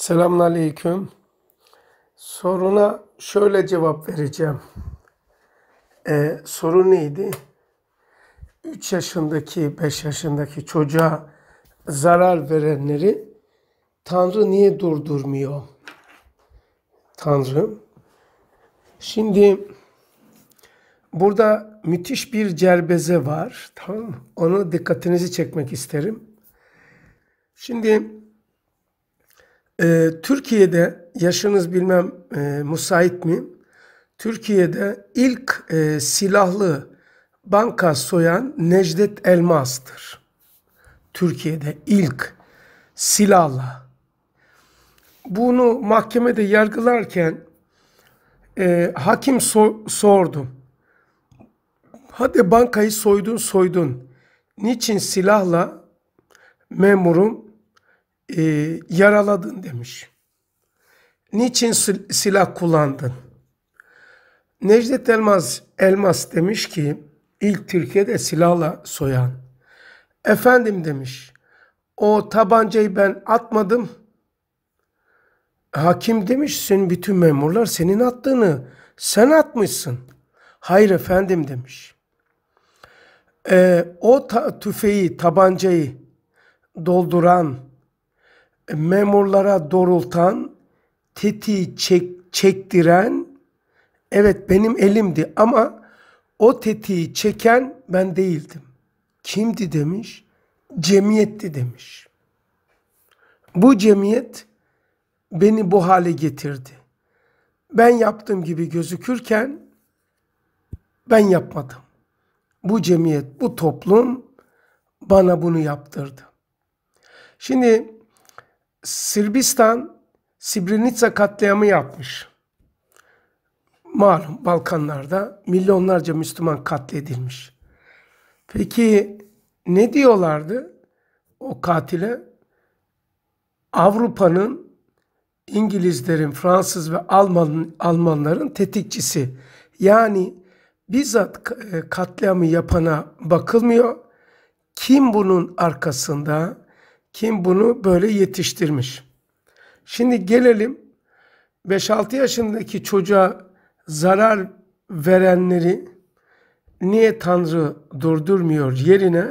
Selamun Aleyküm. Soruna şöyle cevap vereceğim. Ee, soru neydi? 3 yaşındaki, 5 yaşındaki çocuğa zarar verenleri Tanrı niye durdurmuyor? Tanrı. Şimdi burada müthiş bir cerbeze var. Tamam mı? Ona dikkatinizi çekmek isterim. Şimdi ee, Türkiye'de yaşınız bilmem e, müsait mi? Türkiye'de ilk e, silahlı banka soyan Necdet Elmas'tır. Türkiye'de ilk silahla. Bunu mahkemede yargılarken e, hakim so sordu. Hadi bankayı soydun soydun. Niçin silahla memurum e, yaraladın demiş. Niçin silah kullandın? Necdet Elmas, Elmas demiş ki ilk Türkiye'de silahla soyan. Efendim demiş o tabancayı ben atmadım. Hakim demiş senin bütün memurlar senin attığını sen atmışsın. Hayır efendim demiş. Ee, o ta tüfeği tabancayı dolduran memurlara doğrultan, tetiği çek, çektiren, evet benim elimdi ama o tetiği çeken ben değildim. Kimdi demiş? Cemiyetti demiş. Bu cemiyet beni bu hale getirdi. Ben yaptım gibi gözükürken ben yapmadım. Bu cemiyet, bu toplum bana bunu yaptırdı. Şimdi Sırbistan Sibrenica katliamı yapmış. Malum Balkanlarda milyonlarca Müslüman katledilmiş. Peki ne diyorlardı o katile? Avrupa'nın İngilizlerin, Fransız ve Alman, Almanların tetikçisi. Yani bizzat e, katliamı yapana bakılmıyor. Kim bunun arkasında? Kim bunu böyle yetiştirmiş? Şimdi gelelim 5-6 yaşındaki çocuğa zarar verenleri niye Tanrı durdurmuyor yerine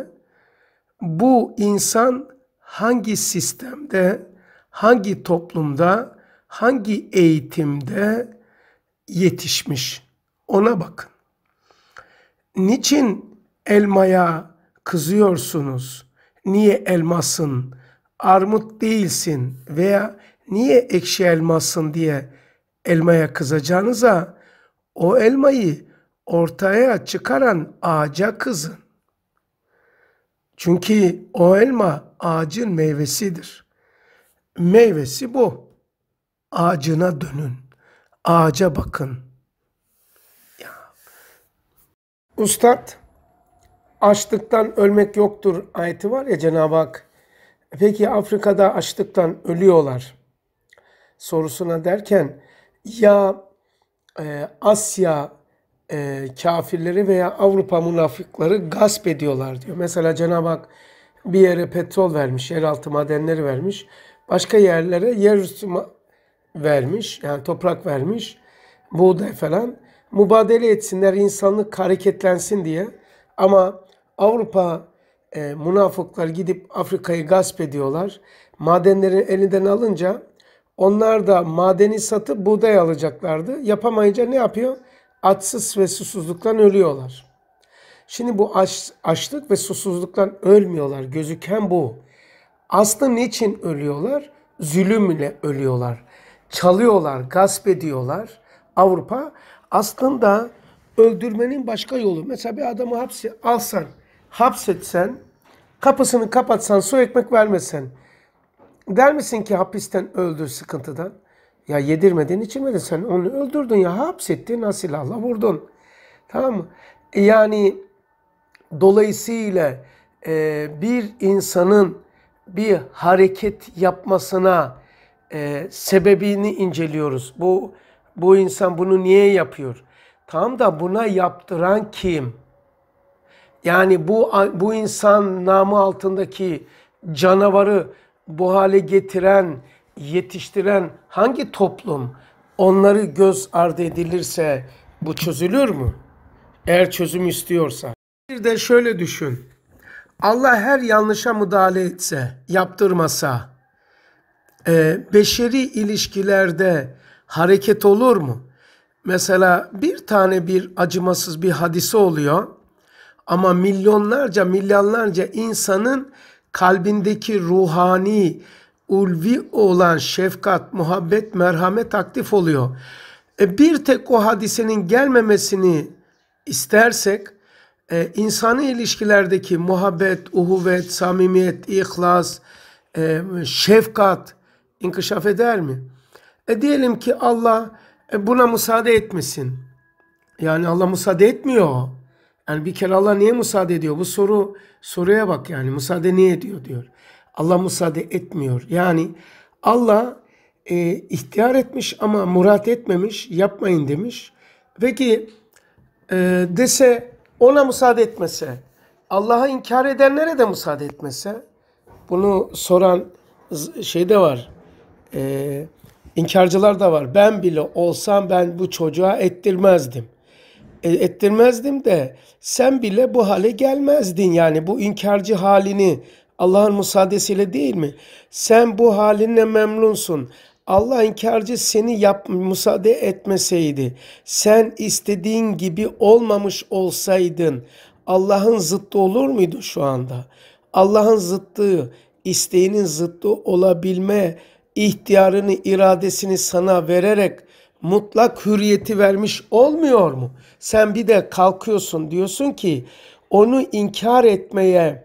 bu insan hangi sistemde, hangi toplumda, hangi eğitimde yetişmiş ona bakın. Niçin elmaya kızıyorsunuz? niye elmasın, armut değilsin veya niye ekşi elmasın diye elmaya kızacağınıza o elmayı ortaya çıkaran ağaca kızın. Çünkü o elma ağacın meyvesidir. Meyvesi bu. Ağacına dönün. Ağaca bakın. Ya. Ustad açlıktan ölmek yoktur ayeti var ya Cenab-ı Hak. Peki Afrika'da açlıktan ölüyorlar sorusuna derken ya e, Asya e, kafirleri veya Avrupa münafıkları gasp ediyorlar diyor. Mesela Cenab-ı Hak bir yere petrol vermiş, yeraltı madenleri vermiş. Başka yerlere yer üstü vermiş, yani toprak vermiş, buğday falan. Mubadele etsinler, insanlık hareketlensin diye. Ama Avrupa e, münafıklar gidip Afrika'yı gasp ediyorlar. Madenleri elinden alınca onlar da madeni satıp buğday alacaklardı. Yapamayınca ne yapıyor? Açsız ve susuzluktan ölüyorlar. Şimdi bu aç, açlık ve susuzluktan ölmüyorlar. Gözüken bu. Aslında niçin ölüyorlar? Zulüm ile ölüyorlar. Çalıyorlar, gasp ediyorlar. Avrupa aslında öldürmenin başka yolu. Mesela bir adamı hapse alsan hapsetsen, kapısını kapatsan, su ekmek vermesen, der misin ki hapisten öldü sıkıntıdan? Ya yedirmedin, içirmedin sen onu öldürdün ya hapsettin, Allah vurdun. Tamam mı? Yani dolayısıyla e, bir insanın bir hareket yapmasına e, sebebini inceliyoruz. Bu bu insan bunu niye yapıyor? Tam da buna yaptıran kim? Yani bu bu insan namı altındaki canavarı bu hale getiren, yetiştiren hangi toplum onları göz ardı edilirse bu çözülür mü? Eğer çözüm istiyorsa. Bir de şöyle düşün. Allah her yanlışa müdahale etse, yaptırmasa, e, beşeri ilişkilerde hareket olur mu? Mesela bir tane bir acımasız bir hadise oluyor. Ama milyonlarca, milyonlarca insanın kalbindeki ruhani, ulvi olan şefkat, muhabbet, merhamet aktif oluyor. E bir tek o hadisenin gelmemesini istersek e, insani ilişkilerdeki muhabbet, uhuvvet, samimiyet, ihlas, e, şefkat inkişaf eder mi? E diyelim ki Allah e, buna müsaade etmesin. Yani Allah müsaade etmiyor. Yani bir kere Allah niye müsaade ediyor? Bu soru soruya bak yani müsaade niye ediyor diyor. Allah müsaade etmiyor. Yani Allah e, ihtiyar etmiş ama murat etmemiş yapmayın demiş. Peki e, dese ona müsaade etmese Allah'a inkar edenlere de müsaade etmese bunu soran şey de var. E, inkarcılar da var. Ben bile olsam ben bu çocuğa ettirmezdim. E, ettirmezdim de sen bile bu hale gelmezdin. Yani bu inkarcı halini Allah'ın müsaadesiyle değil mi? Sen bu halinle memnunsun. Allah inkarcı seni yap, müsaade etmeseydi, sen istediğin gibi olmamış olsaydın, Allah'ın zıttı olur muydu şu anda? Allah'ın zıttı, isteğinin zıttı olabilme ihtiyarını, iradesini sana vererek mutlak hürriyeti vermiş olmuyor mu? Sen bir de kalkıyorsun diyorsun ki onu inkar etmeye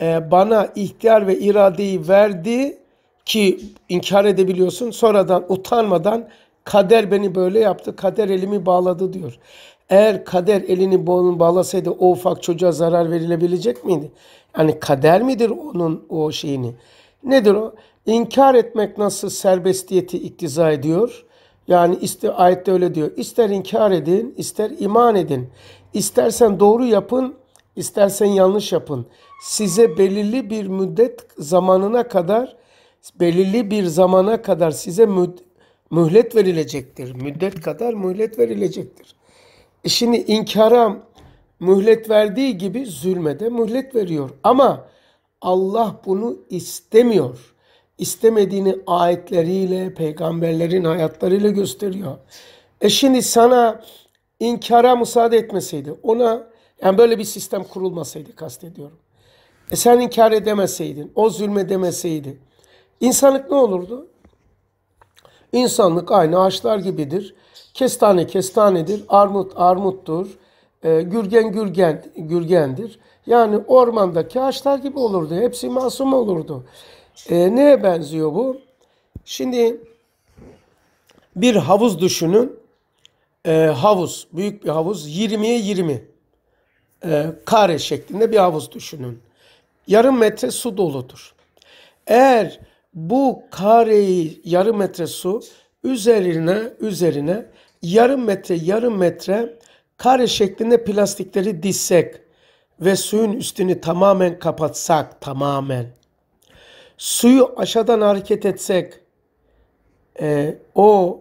e, bana ihtiyar ve iradeyi verdi ki inkar edebiliyorsun. Sonradan utanmadan kader beni böyle yaptı, kader elimi bağladı diyor. Eğer kader elini bağlasaydı o ufak çocuğa zarar verilebilecek miydi? Yani kader midir onun o şeyini? Nedir o? İnkar etmek nasıl serbestiyeti iktiza ediyor? Yani iste, ayette öyle diyor. İster inkar edin, ister iman edin. İstersen doğru yapın, istersen yanlış yapın. Size belirli bir müddet zamanına kadar, belirli bir zamana kadar size müd, mühlet verilecektir. Müddet kadar mühlet verilecektir. E şimdi inkara mühlet verdiği gibi zulmede mühlet veriyor. Ama Allah bunu istemiyor istemediğini ayetleriyle, peygamberlerin hayatlarıyla gösteriyor. E şimdi sana inkara müsaade etmeseydi, ona yani böyle bir sistem kurulmasaydı kastediyorum. E sen inkar edemeseydin, o zulme demeseydi. İnsanlık ne olurdu? İnsanlık aynı ağaçlar gibidir. Kestane kestanedir, armut armuttur, e, gürgen gürgen gürgendir. Yani ormandaki ağaçlar gibi olurdu. Hepsi masum olurdu. E, neye benziyor bu? Şimdi bir havuz düşünün. E, havuz, büyük bir havuz. 20'ye 20 e, kare şeklinde bir havuz düşünün. Yarım metre su doludur. Eğer bu kareyi yarım metre su üzerine üzerine yarım metre yarım metre kare şeklinde plastikleri dizsek ve suyun üstünü tamamen kapatsak tamamen suyu aşağıdan hareket etsek e, o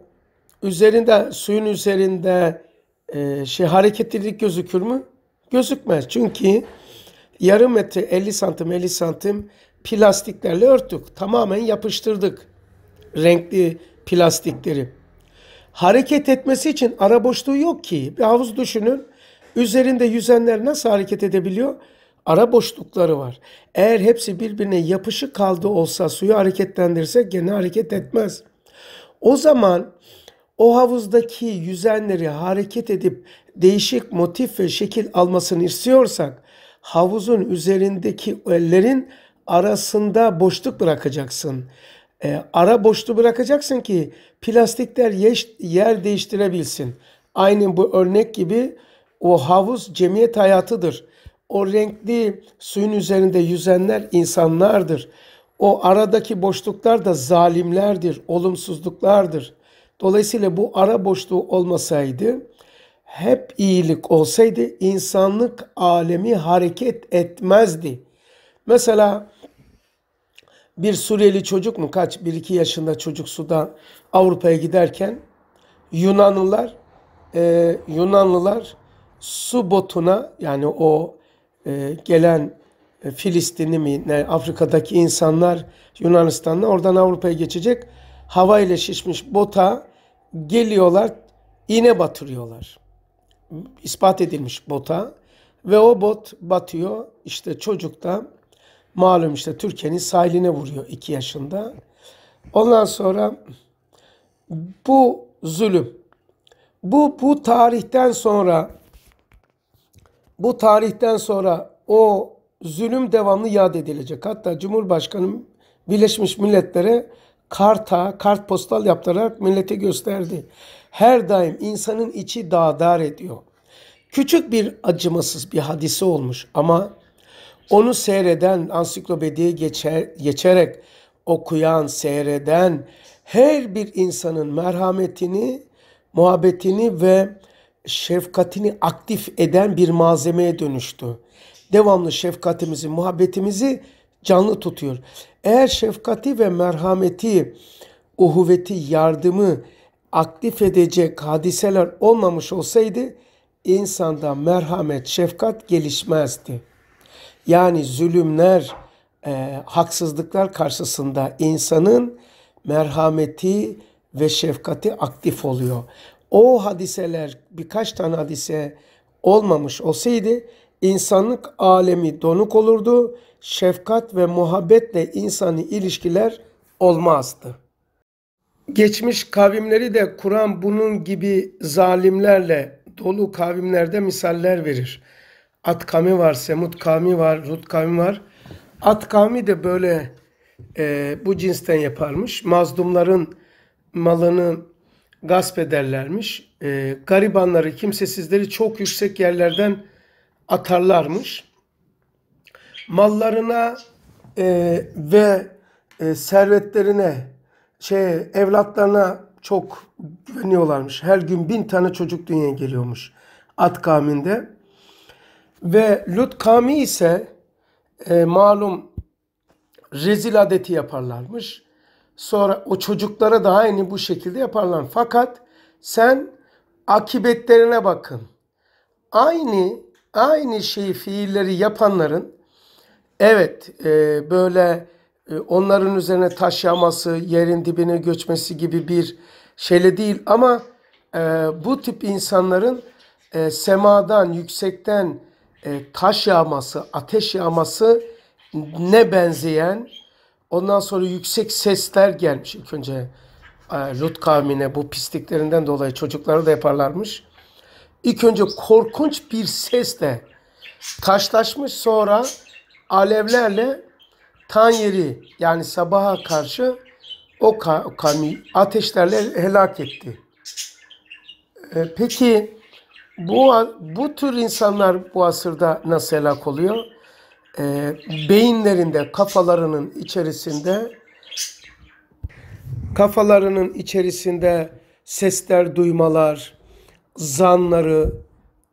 üzerinde suyun üzerinde e, şey hareketlilik gözükür mü? Gözükmez. Çünkü yarım metre 50 santim 50 santim plastiklerle örttük. Tamamen yapıştırdık renkli plastikleri. Hareket etmesi için ara boşluğu yok ki. Bir havuz düşünün. Üzerinde yüzenler nasıl hareket edebiliyor? ara boşlukları var. Eğer hepsi birbirine yapışık kaldı olsa suyu hareketlendirsek gene hareket etmez. O zaman o havuzdaki yüzenleri hareket edip değişik motif ve şekil almasını istiyorsak havuzun üzerindeki ellerin arasında boşluk bırakacaksın. E, ara boşluğu bırakacaksın ki plastikler yeş, yer değiştirebilsin. Aynı bu örnek gibi o havuz cemiyet hayatıdır. O renkli suyun üzerinde yüzenler insanlardır. O aradaki boşluklar da zalimlerdir, olumsuzluklardır. Dolayısıyla bu ara boşluğu olmasaydı, hep iyilik olsaydı insanlık alemi hareket etmezdi. Mesela bir Suriyeli çocuk mu kaç 1-2 yaşında çocuk suda Avrupa'ya giderken Yunanlılar e, Yunanlılar su botuna yani o e, gelen e, Filistinli mi, Afrika'daki insanlar Yunanistan'da oradan Avrupa'ya geçecek hava ile şişmiş bota geliyorlar, iğne batırıyorlar. İspat edilmiş bota ve o bot batıyor. İşte çocuk da malum işte Türkiye'nin sahiline vuruyor iki yaşında. Ondan sonra bu zulüm. Bu bu tarihten sonra bu tarihten sonra o zulüm devamlı yad edilecek. Hatta Cumhurbaşkanım Birleşmiş Milletler'e karta, kart postal yaptırarak millete gösterdi. Her daim insanın içi dağdar ediyor. Küçük bir acımasız bir hadise olmuş ama onu seyreden, ansiklopediye geçer, geçerek okuyan, seyreden her bir insanın merhametini, muhabbetini ve şefkatini aktif eden bir malzemeye dönüştü. Devamlı şefkatimizi, muhabbetimizi canlı tutuyor. Eğer şefkati ve merhameti, uhuveti, yardımı aktif edecek hadiseler olmamış olsaydı insanda merhamet, şefkat gelişmezdi. Yani zulümler, e, haksızlıklar karşısında insanın merhameti ve şefkati aktif oluyor o hadiseler birkaç tane hadise olmamış olsaydı insanlık alemi donuk olurdu. Şefkat ve muhabbetle insani ilişkiler olmazdı. Geçmiş kavimleri de Kur'an bunun gibi zalimlerle dolu kavimlerde misaller verir. At kavmi var, Semut kavmi var, Rut kavmi var. At kavmi de böyle e, bu cinsten yaparmış. Mazlumların malını gasp ederlermiş. E, garibanları, kimsesizleri çok yüksek yerlerden atarlarmış. Mallarına e, ve e, servetlerine, şey evlatlarına çok güveniyorlarmış. Her gün bin tane çocuk dünyaya geliyormuş At kavminde. Ve Lut kavmi ise e, malum rezil adeti yaparlarmış. Sonra o çocuklara da aynı bu şekilde yaparlar. Fakat sen akibetlerine bakın. Aynı aynı şeyi fiilleri yapanların evet e, böyle e, onların üzerine taş yaması, yerin dibine göçmesi gibi bir şeyle değil ama e, bu tip insanların e, semadan, yüksekten e, taş yağması, ateş yağması ne benzeyen Ondan sonra yüksek sesler gelmiş ilk önce e, Lut kavmine bu pisliklerinden dolayı çocukları da yaparlarmış. İlk önce korkunç bir sesle taşlaşmış sonra alevlerle tanyeri yani sabaha karşı o kavmi ateşlerle helak etti. E, peki bu bu tür insanlar bu asırda nasıl helak oluyor? e, beyinlerinde, kafalarının içerisinde kafalarının içerisinde sesler, duymalar, zanları,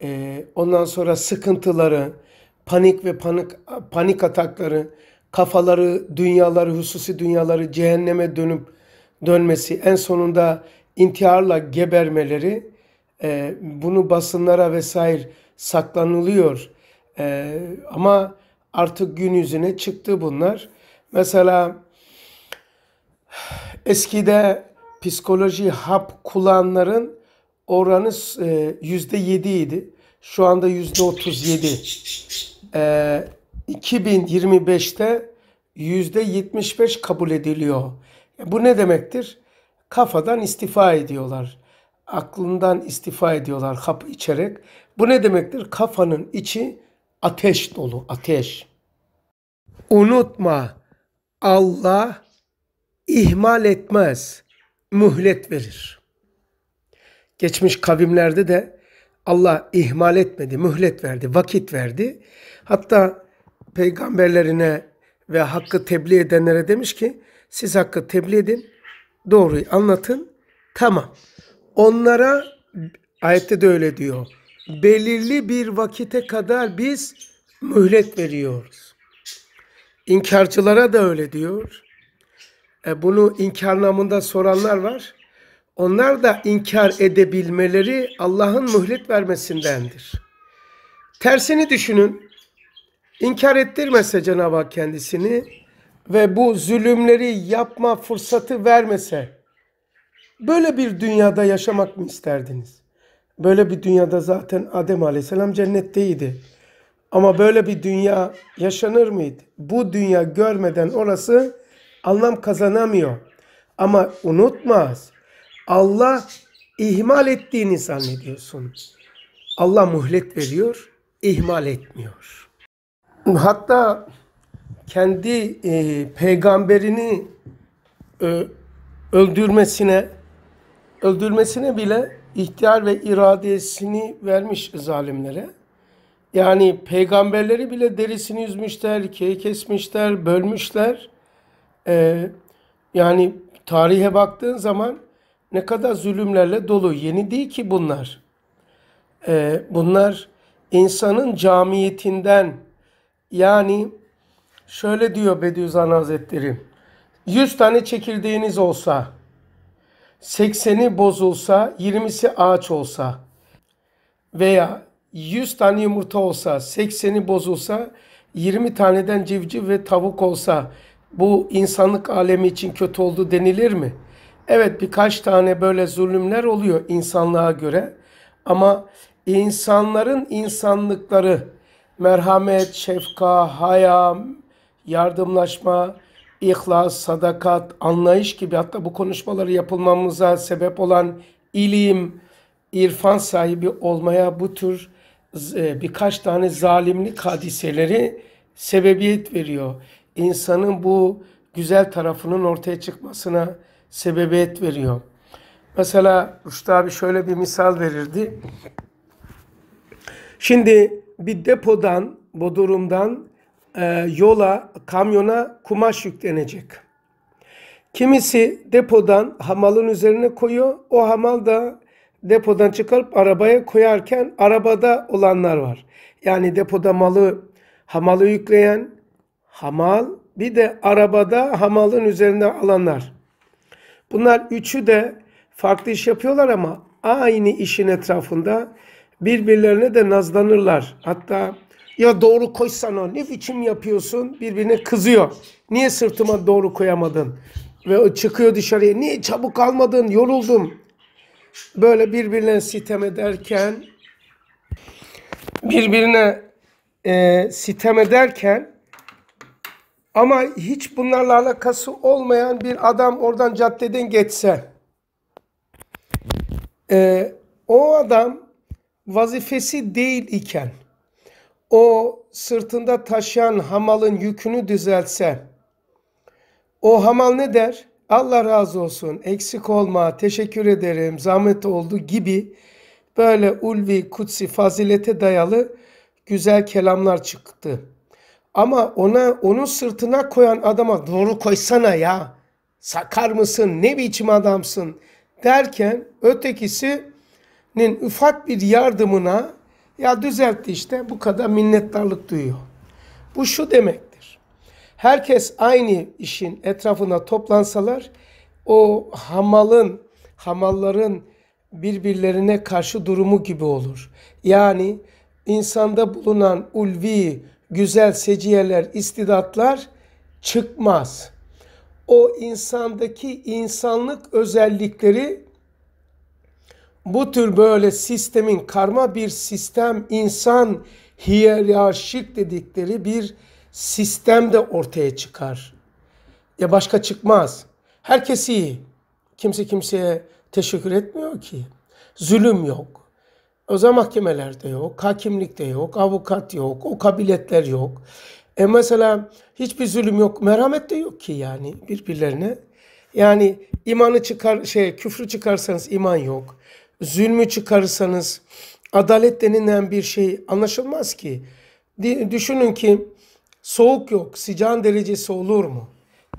e, ondan sonra sıkıntıları, panik ve panik panik atakları, kafaları, dünyaları, hususi dünyaları cehenneme dönüp dönmesi, en sonunda intiharla gebermeleri, e, bunu basınlara vesaire saklanılıyor. E, ama artık gün yüzüne çıktı bunlar. Mesela eskide psikoloji hap kullananların oranı e, yüzde yedi idi. Şu anda yüzde otuz yedi. 2025'te e, yüzde yetmiş beş kabul ediliyor. Bu ne demektir? Kafadan istifa ediyorlar. Aklından istifa ediyorlar hap içerek. Bu ne demektir? Kafanın içi ateş dolu, ateş. Unutma Allah ihmal etmez, mühlet verir. Geçmiş kavimlerde de Allah ihmal etmedi, mühlet verdi, vakit verdi. Hatta peygamberlerine ve hakkı tebliğ edenlere demiş ki siz hakkı tebliğ edin, doğruyu anlatın, tamam. Onlara ayette de öyle diyor belirli bir vakite kadar biz mühlet veriyoruz. İnkarcılara da öyle diyor. E bunu inkar namında soranlar var. Onlar da inkar edebilmeleri Allah'ın mühlet vermesindendir. Tersini düşünün. İnkar ettirmese Cenab-ı Hak kendisini ve bu zulümleri yapma fırsatı vermese böyle bir dünyada yaşamak mı isterdiniz? Böyle bir dünyada zaten Adem Aleyhisselam cennetteydi. Ama böyle bir dünya yaşanır mıydı? Bu dünya görmeden orası anlam kazanamıyor. Ama unutmaz. Allah ihmal ettiğini zannediyorsun. Allah muhlet veriyor, ihmal etmiyor. Hatta kendi e, peygamberini e, öldürmesine öldürmesine bile ihtiyar ve iradesini vermiş zalimlere. Yani peygamberleri bile derisini yüzmüşler, ikiye kesmişler, bölmüşler. Ee, yani tarihe baktığın zaman ne kadar zulümlerle dolu. Yeni değil ki bunlar. Ee, bunlar insanın camiyetinden yani şöyle diyor Bediüzzaman Hazretleri. 100 tane çekirdeğiniz olsa 80'i bozulsa, 20'si ağaç olsa veya 100 tane yumurta olsa, 80'i bozulsa, 20 taneden civciv ve tavuk olsa bu insanlık alemi için kötü oldu denilir mi? Evet birkaç tane böyle zulümler oluyor insanlığa göre ama insanların insanlıkları merhamet, şefka, haya, yardımlaşma, ihlas, sadakat, anlayış gibi hatta bu konuşmaları yapılmamıza sebep olan ilim, irfan sahibi olmaya bu tür e, birkaç tane zalimlik hadiseleri sebebiyet veriyor. İnsanın bu güzel tarafının ortaya çıkmasına sebebiyet veriyor. Mesela Rüştü abi şöyle bir misal verirdi. Şimdi bir depodan, bodurumdan e, yola, kamyona kumaş yüklenecek. Kimisi depodan hamalın üzerine koyuyor. O hamal da depodan çıkarıp arabaya koyarken arabada olanlar var. Yani depoda malı hamalı yükleyen hamal bir de arabada hamalın üzerinde alanlar. Bunlar üçü de farklı iş yapıyorlar ama aynı işin etrafında birbirlerine de nazlanırlar. Hatta ya doğru koysana ne biçim yapıyorsun birbirine kızıyor. Niye sırtıma doğru koyamadın? Ve çıkıyor dışarıya niye çabuk almadın yoruldum. Böyle birbirine sitem ederken birbirine e, sitem ederken ama hiç bunlarla alakası olmayan bir adam oradan caddeden geçse e, o adam vazifesi değil iken o sırtında taşıyan hamalın yükünü düzeltse o hamal ne der? Allah razı olsun, eksik olma, teşekkür ederim, zahmet oldu gibi böyle ulvi, kutsi, fazilete dayalı güzel kelamlar çıktı. Ama ona onun sırtına koyan adama doğru koysana ya. Sakar mısın? Ne biçim adamsın? derken ötekisinin ufak bir yardımına ya düzeltti işte bu kadar minnettarlık duyuyor. Bu şu demektir. Herkes aynı işin etrafına toplansalar o hamalın, hamalların birbirlerine karşı durumu gibi olur. Yani insanda bulunan ulvi, güzel seciyeler, istidatlar çıkmaz. O insandaki insanlık özellikleri bu tür böyle sistemin karma bir sistem insan hiyerarşik dedikleri bir sistem de ortaya çıkar. Ya başka çıkmaz. Herkes iyi. Kimse kimseye teşekkür etmiyor ki. Zulüm yok. Özel mahkemelerde yok, hakimlik de yok, avukat yok, o kabiletler yok. E mesela hiçbir zulüm yok, merhamet de yok ki yani birbirlerine. Yani imanı çıkar, şey küfrü çıkarsanız iman yok zulmü çıkarırsanız adalet denilen bir şey anlaşılmaz ki. Düşünün ki soğuk yok, sıcağın derecesi olur mu?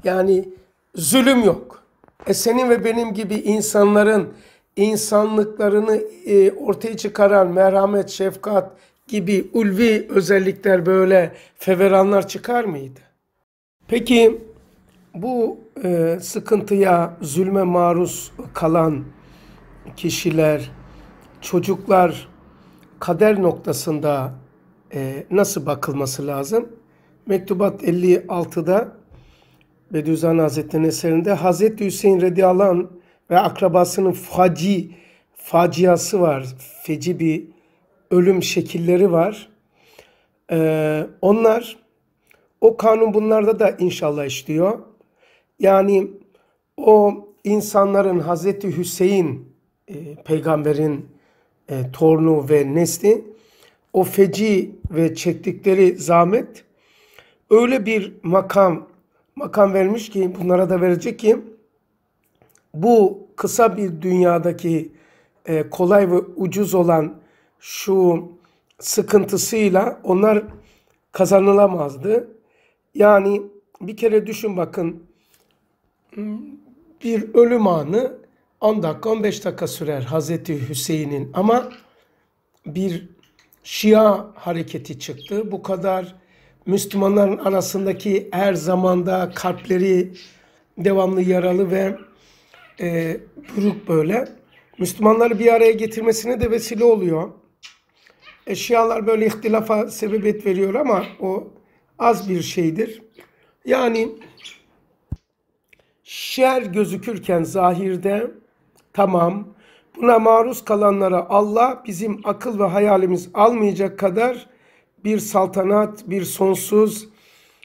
Yani zulüm yok. E senin ve benim gibi insanların insanlıklarını e, ortaya çıkaran merhamet, şefkat gibi ulvi özellikler böyle feveranlar çıkar mıydı? Peki bu e, sıkıntıya, zulme maruz kalan kişiler, çocuklar kader noktasında e, nasıl bakılması lazım? Mektubat 56'da Bediüzzaman Hazretleri'nin eserinde Hazreti Hüseyin redialan ve akrabasının faci, faciası var. Feci bir ölüm şekilleri var. Ee, onlar o kanun bunlarda da inşallah işliyor. Yani o insanların Hazreti Hüseyin e, peygamberin e, torunu ve nesli o feci ve çektikleri zahmet öyle bir makam makam vermiş ki bunlara da verecek ki bu kısa bir dünyadaki e, kolay ve ucuz olan şu sıkıntısıyla onlar kazanılamazdı. Yani bir kere düşün bakın bir ölüm anı 10 dakika 15 dakika sürer Hazreti Hüseyin'in ama bir Şia hareketi çıktı. Bu kadar Müslümanların arasındaki her zamanda kalpleri devamlı yaralı ve e, buruk böyle. Müslümanları bir araya getirmesine de vesile oluyor. E, Şialar böyle ihtilafa sebebiyet veriyor ama o az bir şeydir. Yani şer gözükürken zahirde Tamam. Buna maruz kalanlara Allah bizim akıl ve hayalimiz almayacak kadar bir saltanat, bir sonsuz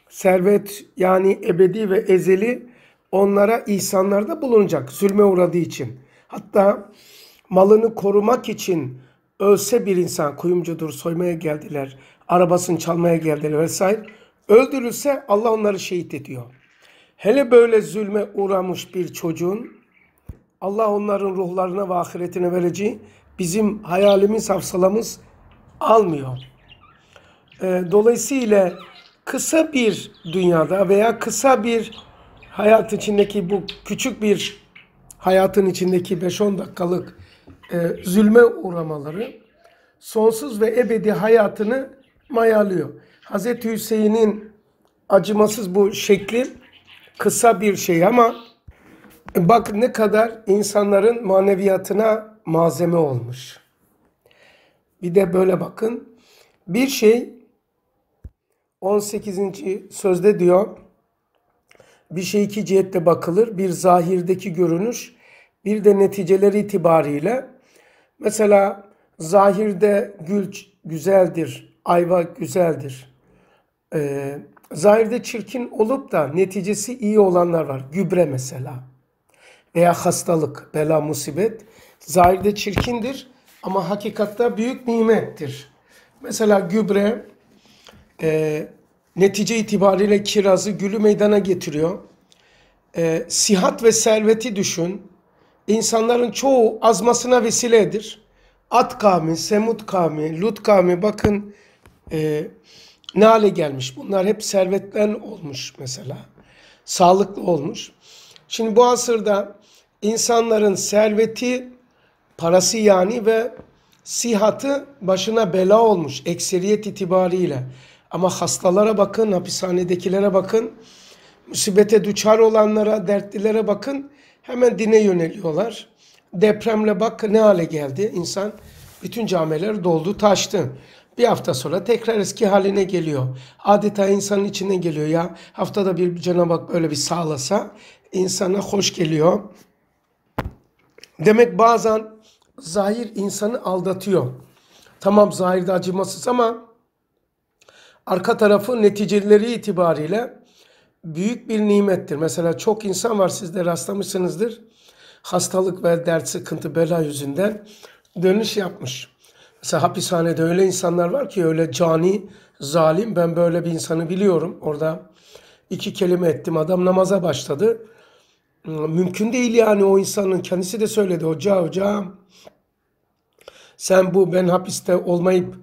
servet yani ebedi ve ezeli onlara ihsanlarda bulunacak zulme uğradığı için. Hatta malını korumak için ölse bir insan kuyumcudur soymaya geldiler, arabasını çalmaya geldiler vesaire. Öldürülse Allah onları şehit ediyor. Hele böyle zulme uğramış bir çocuğun Allah onların ruhlarına ve ahiretine vereceği bizim hayalimiz, hafsalamız almıyor. Ee, dolayısıyla kısa bir dünyada veya kısa bir hayat içindeki bu küçük bir hayatın içindeki 5-10 dakikalık e, zulme uğramaları sonsuz ve ebedi hayatını mayalıyor. Hz. Hüseyin'in acımasız bu şekli kısa bir şey ama Bak ne kadar insanların maneviyatına malzeme olmuş. Bir de böyle bakın. Bir şey 18. sözde diyor. Bir şey iki cihette bakılır. Bir zahirdeki görünüş, bir de neticeleri itibariyle. Mesela zahirde gül güzeldir, ayva güzeldir. Ee, zahirde çirkin olup da neticesi iyi olanlar var. Gübre mesela veya hastalık, bela, musibet zahirde çirkindir ama hakikatta büyük nimettir. Mesela gübre e, netice itibariyle kirazı gülü meydana getiriyor. E, sihat ve serveti düşün. İnsanların çoğu azmasına vesiledir. At kavmi, Semut kavmi, Lut kavmi bakın e, ne hale gelmiş. Bunlar hep servetten olmuş mesela. Sağlıklı olmuş. Şimdi bu asırda insanların serveti, parası yani ve sihatı başına bela olmuş ekseriyet itibariyle. Ama hastalara bakın, hapishanedekilere bakın, musibete düçar olanlara, dertlilere bakın. Hemen dine yöneliyorlar. Depremle bak ne hale geldi insan. Bütün camiler doldu, taştı. Bir hafta sonra tekrar eski haline geliyor. Adeta insanın içine geliyor ya. Haftada bir Cenab-ı Hak böyle bir sağlasa insana hoş geliyor. Demek bazen zahir insanı aldatıyor. Tamam zahirde acımasız ama arka tarafı neticeleri itibariyle büyük bir nimettir. Mesela çok insan var siz de rastlamışsınızdır. Hastalık ve dert sıkıntı bela yüzünden dönüş yapmış. Mesela hapishanede öyle insanlar var ki öyle cani, zalim ben böyle bir insanı biliyorum. Orada iki kelime ettim adam namaza başladı mümkün değil yani o insanın kendisi de söyledi hoca hocam sen bu ben hapiste olmayıp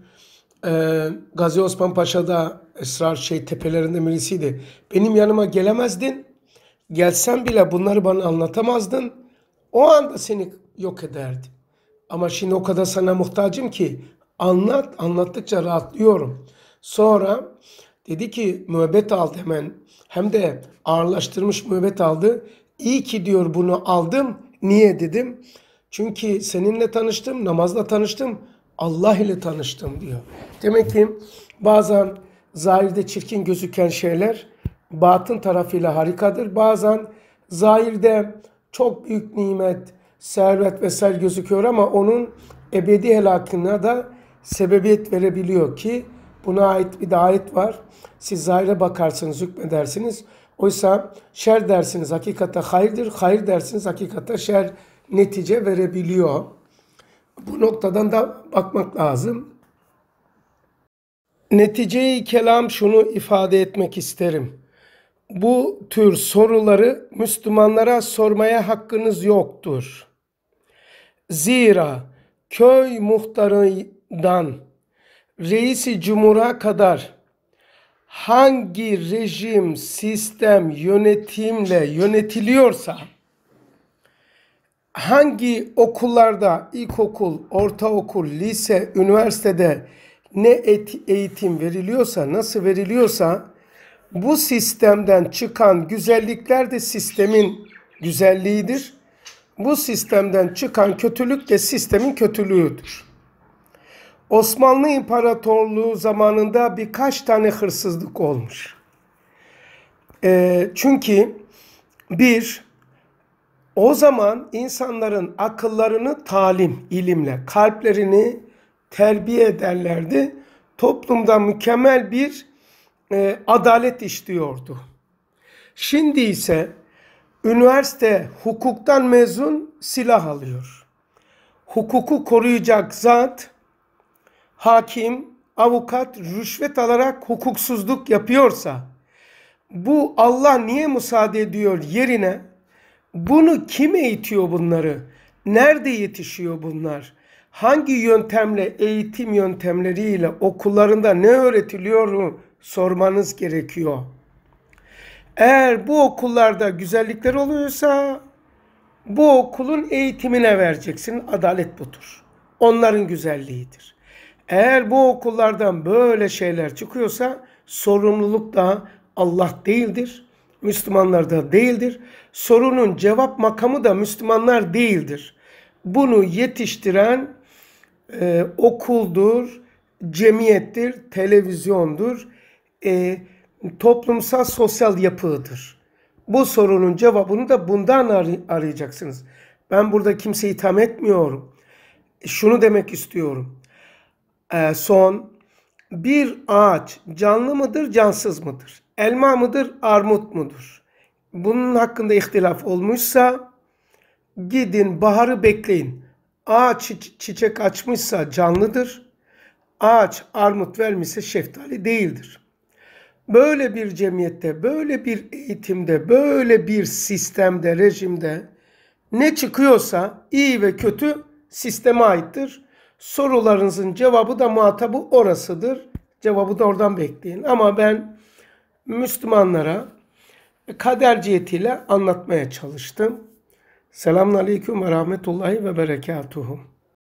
e, Gazi Osman Paşa'da Esrar şey tepelerinde birisiydi. Benim yanıma gelemezdin. Gelsen bile bunları bana anlatamazdın. O anda seni yok ederdi. Ama şimdi o kadar sana muhtacım ki anlat anlattıkça rahatlıyorum. Sonra dedi ki müebbet aldı hemen. Hem de ağırlaştırmış müebbet aldı. İyi ki diyor bunu aldım. Niye dedim? Çünkü seninle tanıştım, namazla tanıştım, Allah ile tanıştım diyor. Demek ki bazen zahirde çirkin gözüken şeyler batın tarafıyla harikadır. Bazen zahirde çok büyük nimet, servet vesaire gözüküyor ama onun ebedi helakına da sebebiyet verebiliyor ki buna ait bir de ayet var. Siz zahire bakarsınız, hükmedersiniz. Oysa şer dersiniz hakikatte hayırdır, hayır dersiniz hakikatte şer netice verebiliyor. Bu noktadan da bakmak lazım. Neticeyi kelam şunu ifade etmek isterim. Bu tür soruları Müslümanlara sormaya hakkınız yoktur. Zira köy muhtarından reisi cumhura kadar hangi rejim, sistem, yönetimle yönetiliyorsa hangi okullarda ilkokul, ortaokul, lise, üniversitede ne eğitim veriliyorsa, nasıl veriliyorsa bu sistemden çıkan güzellikler de sistemin güzelliğidir. Bu sistemden çıkan kötülük de sistemin kötülüğüdür. Osmanlı İmparatorluğu zamanında birkaç tane hırsızlık olmuş. E, çünkü bir, o zaman insanların akıllarını talim, ilimle, kalplerini terbiye ederlerdi. Toplumda mükemmel bir e, adalet işliyordu. Şimdi ise üniversite hukuktan mezun silah alıyor. Hukuku koruyacak zat hakim, avukat rüşvet alarak hukuksuzluk yapıyorsa bu Allah niye müsaade ediyor yerine bunu kime eğitiyor bunları? Nerede yetişiyor bunlar? Hangi yöntemle, eğitim yöntemleriyle okullarında ne öğretiliyor sormanız gerekiyor. Eğer bu okullarda güzellikler oluyorsa bu okulun eğitimine vereceksin. Adalet budur. Onların güzelliğidir. Eğer bu okullardan böyle şeyler çıkıyorsa sorumluluk da Allah değildir. Müslümanlar da değildir. Sorunun cevap makamı da Müslümanlar değildir. Bunu yetiştiren e, okuldur, cemiyettir, televizyondur, e, toplumsal sosyal yapıdır. Bu sorunun cevabını da bundan arayacaksınız. Ben burada kimseyi itham etmiyorum. Şunu demek istiyorum. Ee, son bir ağaç canlı mıdır, cansız mıdır? Elma mıdır, armut mudur? Bunun hakkında ihtilaf olmuşsa gidin baharı bekleyin. Ağaç çiçek açmışsa canlıdır. Ağaç armut vermişse şeftali değildir. Böyle bir cemiyette, böyle bir eğitimde, böyle bir sistemde, rejimde ne çıkıyorsa iyi ve kötü sisteme aittir. Sorularınızın cevabı da muhatabı orasıdır. Cevabı da oradan bekleyin. Ama ben Müslümanlara kader cihetiyle anlatmaya çalıştım. Selamun Aleyküm ve Rahmetullahi ve Berekatuhu.